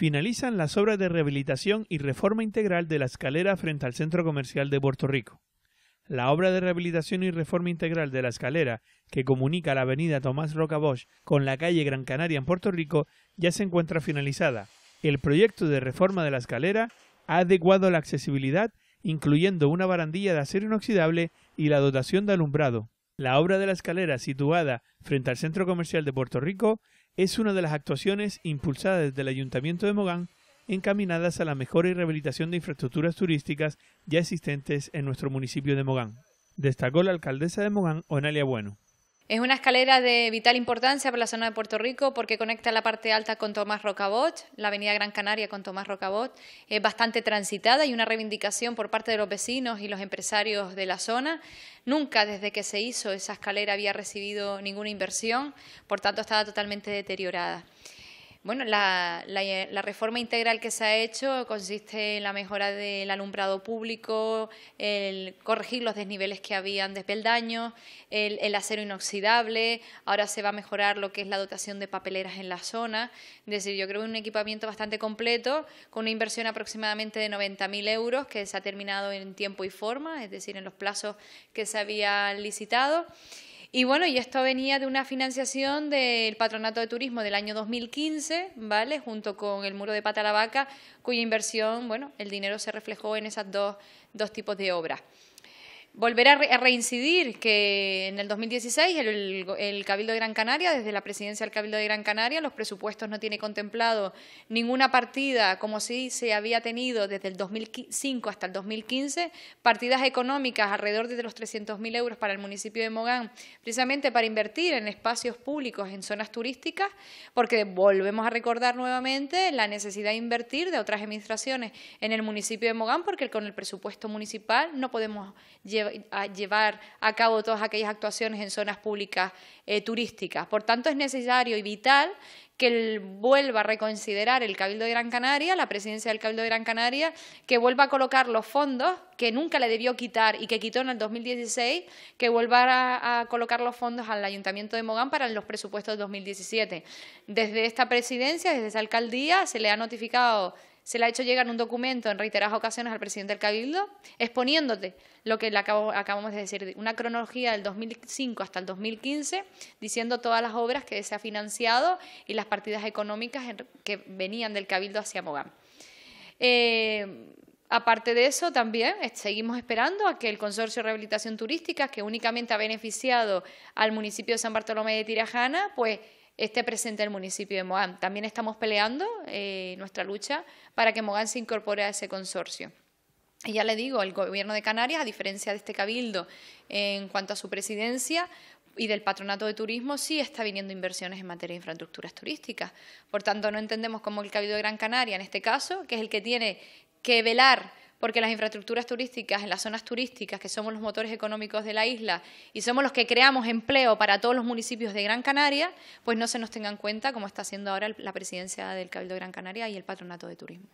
finalizan las obras de rehabilitación y reforma integral de la escalera frente al Centro Comercial de Puerto Rico. La obra de rehabilitación y reforma integral de la escalera, que comunica la avenida Tomás Roca Bosch con la calle Gran Canaria en Puerto Rico, ya se encuentra finalizada. El proyecto de reforma de la escalera ha adecuado la accesibilidad, incluyendo una barandilla de acero inoxidable y la dotación de alumbrado. La obra de la escalera, situada frente al Centro Comercial de Puerto Rico, es una de las actuaciones impulsadas del Ayuntamiento de Mogán encaminadas a la mejora y rehabilitación de infraestructuras turísticas ya existentes en nuestro municipio de Mogán. Destacó la alcaldesa de Mogán, Onalia Bueno. Es una escalera de vital importancia para la zona de Puerto Rico porque conecta la parte alta con Tomás Rocabot, la avenida Gran Canaria con Tomás Rocabot. Es bastante transitada y una reivindicación por parte de los vecinos y los empresarios de la zona. Nunca desde que se hizo esa escalera había recibido ninguna inversión, por tanto estaba totalmente deteriorada. Bueno, la, reforma integral que se ha hecho consiste en la mejora del alumbrado público, el corregir los desniveles que habían de peldaños, el, el, acero inoxidable, ahora se va a mejorar lo que es la dotación de papeleras en la zona. Es decir, yo creo que un equipamiento bastante completo, con una inversión aproximadamente de 90.000 euros que se ha terminado en tiempo y forma, es decir, en los plazos que se habían licitado. Y bueno, y esto venía de una financiación del Patronato de Turismo del año 2015, ¿vale? Junto con el Muro de Patalabaca, cuya inversión, bueno, el dinero se reflejó en esas dos, dos tipos de obras volver a, reincidir que en el 2016 el, Cabildo de Gran Canaria, desde la presidencia del Cabildo de Gran Canaria, los presupuestos no tiene contemplado ninguna partida, como si se había tenido desde el 2005 hasta el 2015, partidas económicas alrededor de los 300.000 euros para el municipio de Mogán, precisamente para invertir en espacios públicos, en zonas turísticas, porque volvemos a recordar nuevamente la necesidad de invertir de otras administraciones en el municipio de Mogán, porque con el presupuesto municipal no podemos llevar a llevar a cabo todas aquellas actuaciones en zonas públicas eh, turísticas. Por tanto, es necesario y vital que el, vuelva a reconsiderar el Cabildo de Gran Canaria, la presidencia del Cabildo de Gran Canaria, que vuelva a colocar los fondos que nunca le debió quitar y que quitó en el 2016, que vuelva a, colocar los fondos al Ayuntamiento de Mogán para los presupuestos del 2017. Desde esta presidencia, desde esa alcaldía, se le ha notificado se le ha hecho llegar un documento en reiteradas ocasiones al presidente del Cabildo exponiéndote lo que acabamos de decir, una cronología del 2005 hasta el 2015, diciendo todas las obras que se ha financiado y las partidas económicas que venían del Cabildo hacia Mogán. Eh, aparte de eso, también seguimos esperando a que el Consorcio de Rehabilitación Turística, que únicamente ha beneficiado al municipio de San Bartolomé de Tirajana, pues esté presente el municipio de Mogán. También estamos peleando eh, nuestra lucha para que Mogán se incorpore a ese consorcio. Y ya le digo, el gobierno de Canarias, a diferencia de este cabildo en cuanto a su presidencia, y del patronato de turismo sí está viniendo inversiones en materia de infraestructuras turísticas. Por tanto, no entendemos cómo el Cabildo de Gran Canaria, en este caso, que es el que tiene que velar porque las infraestructuras turísticas en las zonas turísticas, que somos los motores económicos de la isla y somos los que creamos empleo para todos los municipios de Gran Canaria, pues no se nos tengan en cuenta como está haciendo ahora la presidencia del Cabildo de Gran Canaria y el Patronato de Turismo.